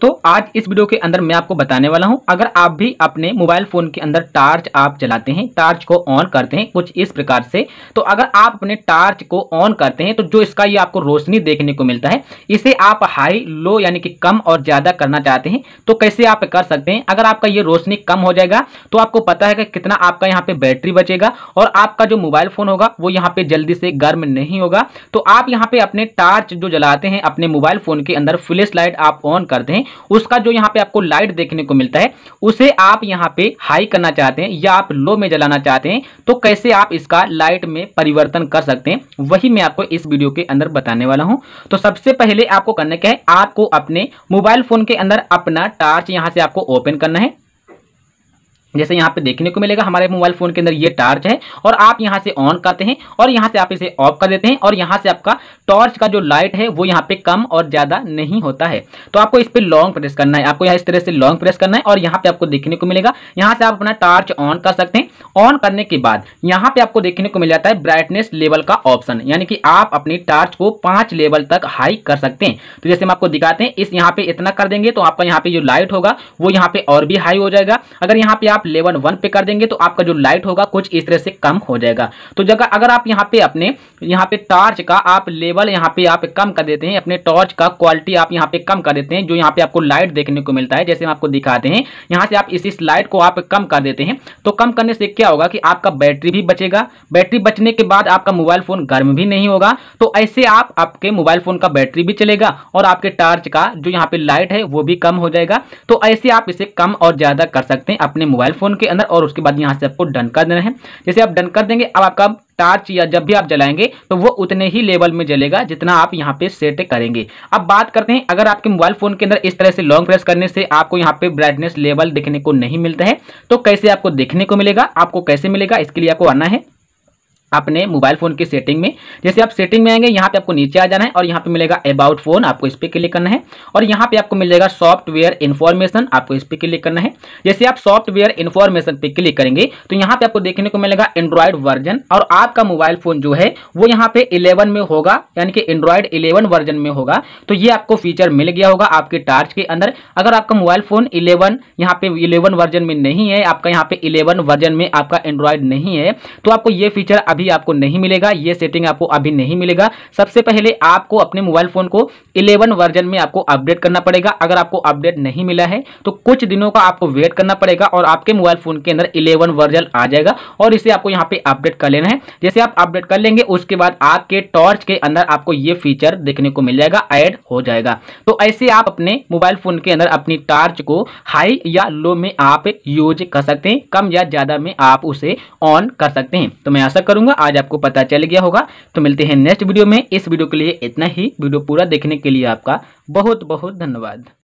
तो आज इस वीडियो के अंदर मैं आपको बताने वाला हूं अगर आप भी अपने मोबाइल फ़ोन के अंदर टार्च आप चलाते हैं टार्च को ऑन करते हैं कुछ इस प्रकार से तो अगर आप अपने टार्च को ऑन करते हैं तो जो इसका ये आपको रोशनी देखने को मिलता है इसे आप हाई लो यानी कि कम और ज़्यादा करना चाहते हैं तो कैसे आप कर सकते हैं अगर आपका ये रोशनी कम हो जाएगा तो आपको पता है कि कितना आपका यहाँ पे बैटरी बचेगा और आपका जो मोबाइल फ़ोन होगा वो यहाँ पे जल्दी से गर्म नहीं होगा तो आप यहाँ पे अपने टार्च जो जलाते हैं अपने मोबाइल फ़ोन के अंदर फ्लैश लाइट आप ऑन करते हैं उसका जो यहाँ पे आपको लाइट देखने को मिलता है उसे आप यहाँ पे हाई करना चाहते हैं या आप लो में जलाना चाहते हैं तो कैसे आप इसका लाइट में परिवर्तन कर सकते हैं वही मैं आपको इस वीडियो के अंदर बताने वाला हूँ तो सबसे पहले आपको करना क्या है आपको अपने मोबाइल फोन के अंदर अपना टार्च यहाँ से आपको ओपन करना है जैसे यहाँ पे देखने को मिलेगा हमारे मोबाइल फोन के अंदर ये टार्च है और आप यहाँ से ऑन करते हैं और यहाँ से आप इसे ऑफ कर देते हैं और यहाँ से आपका टॉर्च का जो लाइट है वो यहाँ पे कम और ज़्यादा नहीं होता है तो आपको इस पर लॉन्ग प्रेस करना है आपको यहाँ इस तरह से लॉन्ग प्रेस करना है और यहाँ पे आपको देखने को मिलेगा यहाँ से आप अपना टार्च ऑन कर सकते हैं ऑन करने के बाद यहाँ पे आपको देखने को मिल जाता है ब्राइटनेस लेवल का ऑप्शन यानी कि आप अपनी टार्च को पांच लेवल तक हाई कर सकते हैं तो जैसे हम आपको दिखाते हैं इस यहाँ पे इतना कर देंगे तो आपका यहाँ पे जो लाइट होगा वो यहाँ पे और भी हाई हो जाएगा अगर यहाँ पे आप आप लेवल वन पे कर देंगे तो आपका जो लाइट होगा कुछ इस तरह से कम हो जाएगा तो जगह अगर आप यहाँ पे अपने यहाँ पे टॉर्च का आप लेवल यहाँ पे आप कम कर देते हैं अपने टॉर्च का क्वालिटी आप यहाँ पे कम कर देते हैं जो यहाँ पे आपको लाइट देखने को मिलता है जैसे हम आपको दिखाते हैं यहाँ से आप इस इस लाइट को आप कम कर देते हैं तो कम करने से क्या होगा कि आपका बैटरी भी बचेगा बैटरी बचने के बाद आपका मोबाइल फोन गर्म भी नहीं होगा तो ऐसे आप आपके मोबाइल फोन का बैटरी भी चलेगा और आपके टॉर्च का जो यहाँ पे लाइट है वो भी कम हो जाएगा तो ऐसे आप इसे कम और ज्यादा कर सकते हैं अपने मोबाइल मोबाइल फ़ोन के अंदर और उसके बाद यहाँ से आपको डन कर देना है जैसे आप डन कर देंगे अब आपका टार्च या जब भी आप जलाएंगे तो वो उतने ही लेवल में जलेगा जितना आप यहाँ पे सेट करेंगे अब बात करते हैं अगर आपके मोबाइल फोन के अंदर इस तरह से लॉन्ग प्रेस करने से आपको यहाँ पे ब्राइटनेस लेवल देखने को नहीं मिलता है तो कैसे आपको देखने को मिलेगा आपको कैसे मिलेगा इसके लिए आपको आना है अपने मोबाइल फोन की सेटिंग में जैसे आप सेटिंग में आएंगे यहाँ पे आपको नीचे आ जाना है और यहाँ पे मिलेगा अबाउट फोन आपको इस पर क्लिक करना है और यहाँ पे आपको मिलेगा सॉफ्टवेयर इन्फॉर्मेशन आपको इस पर क्लिक करना है जैसे आप सॉफ्टवेयर इन्फॉर्मेशन पे क्लिक करेंगे तो यहाँ पे आपको देखने को मिलेगा एंड्रॉयड वर्जन और आपका मोबाइल फोन जो है वो यहाँ पे इलेवन में होगा यानी कि एंड्रॉयड इलेवन वर्जन में होगा तो ये आपको फीचर मिल गया होगा आपके टार्च के अंदर अगर आपका मोबाइल फोन इलेवन यहाँ पे इलेवन वर्जन में नहीं है आपका यहाँ पे इलेवन वर्जन में आपका एंड्रॉयड नहीं है तो आपको ये फीचर अभी आपको नहीं मिलेगा ये सेटिंग आपको अभी नहीं मिलेगा सबसे पहले आपको अपने मोबाइल फ़ोन को इलेवन वर्जन में आपको अपडेट करना पड़ेगा अगर आपको अपडेट नहीं मिला है तो कुछ दिनों का आपको वेट करना पड़ेगा और आपके मोबाइल फ़ोन के अंदर इलेवन वर्जन आ जाएगा और इसे आपको यहाँ पे अपडेट कर लेना है जैसे आप अपडेट कर लेंगे उसके बाद आपके टॉर्च के अंदर आपको ये फीचर देखने को मिल जाएगा एड हो जाएगा तो ऐसे आप अपने मोबाइल फ़ोन के अंदर अपनी टॉर्च को हाई या लो में आप यूज कर सकते हैं कम या ज़्यादा में आप उसे ऑन कर सकते हैं तो मैं ऐसा करूंगा करूंगा आज आपको पता चल गया होगा तो मिलते हैं नेक्स्ट वीडियो में इस वीडियो के लिए इतना ही वीडियो पूरा देखने के लिए आपका बहुत बहुत धन्यवाद